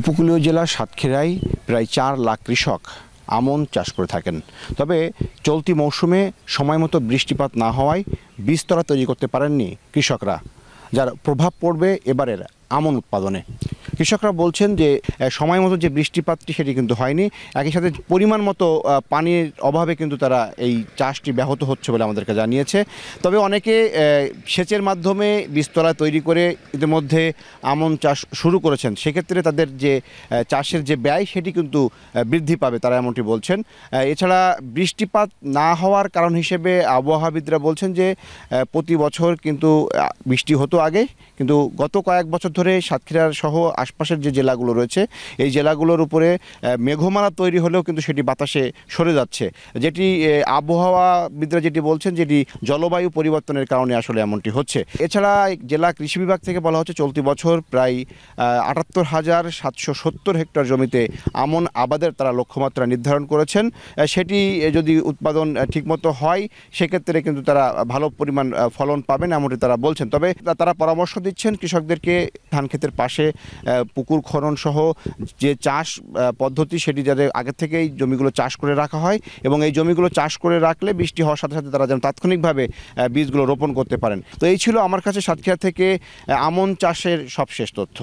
উপকূলীয় জেলা সাতক্ষীরায় প্রায় চার লাখ কৃষক আমন চাষ করে থাকেন তবে চলতি মৌসুমে সময়মতো বৃষ্টিপাত না হওয়ায় বীজতলা তৈরি করতে পারেননি কৃষকরা যার প্রভাব পড়বে এবারের আমন উৎপাদনে কৃষকরা বলছেন যে সময় মতো যে বৃষ্টিপাতটি সেটি কিন্তু হয়নি একই সাথে পরিমাণ মতো পানির অভাবে কিন্তু তারা এই চাষটি ব্যাহত হচ্ছে বলে আমাদেরকে জানিয়েছে তবে অনেকে সেচের মাধ্যমে বীজতলা তৈরি করে ইতিমধ্যে আমন চাষ শুরু করেছেন সেক্ষেত্রে তাদের যে চাষের যে ব্যয় সেটি কিন্তু বৃদ্ধি পাবে তারা এমনটি বলছেন এছাড়া বৃষ্টিপাত না হওয়ার কারণ হিসেবে আবহাওয়াবিদরা বলছেন যে প্রতি বছর কিন্তু বৃষ্টি হতো আগে কিন্তু গত কয়েক বছর ধরে সাতক্ষীরার সহ আশপাশের যে জেলাগুলো রয়েছে এই জেলাগুলোর উপরে মেঘমালা তৈরি হলেও কিন্তু সেটি বাতাসে সরে যাচ্ছে যেটি আবহাওয়াবিদরা যেটি বলছেন যেটি জলবায়ু পরিবর্তনের কারণে আসলে এমনটি হচ্ছে এছাড়া জেলা কৃষি বিভাগ থেকে বলা হচ্ছে চলতি বছর প্রায় আটাত্তর হাজার সাতশো সত্তর হেক্টর জমিতে আমন আবাদের তারা লক্ষ্যমাত্রা নির্ধারণ করেছেন সেটি যদি উৎপাদন ঠিকমতো হয় সেক্ষেত্রে কিন্তু তারা ভালো পরিমাণ ফলন পাবেন এমনটি তারা বলছেন তবে তারা পরামর্শ দিচ্ছেন কৃষকদেরকে ধান ক্ষেতের পাশে পুকুর খনন সহ যে চাষ পদ্ধতি সেটি যাতে আগে থেকেই জমিগুলো চাষ করে রাখা হয় এবং এই জমিগুলো চাষ করে রাখলে বৃষ্টি হওয়ার সাথে সাথে তারা যেন তাৎক্ষণিকভাবে বীজগুলো রোপণ করতে পারেন তো এই ছিল আমার কাছে সাতক্ষীরা থেকে আমন চাষের সবশেষ তথ্য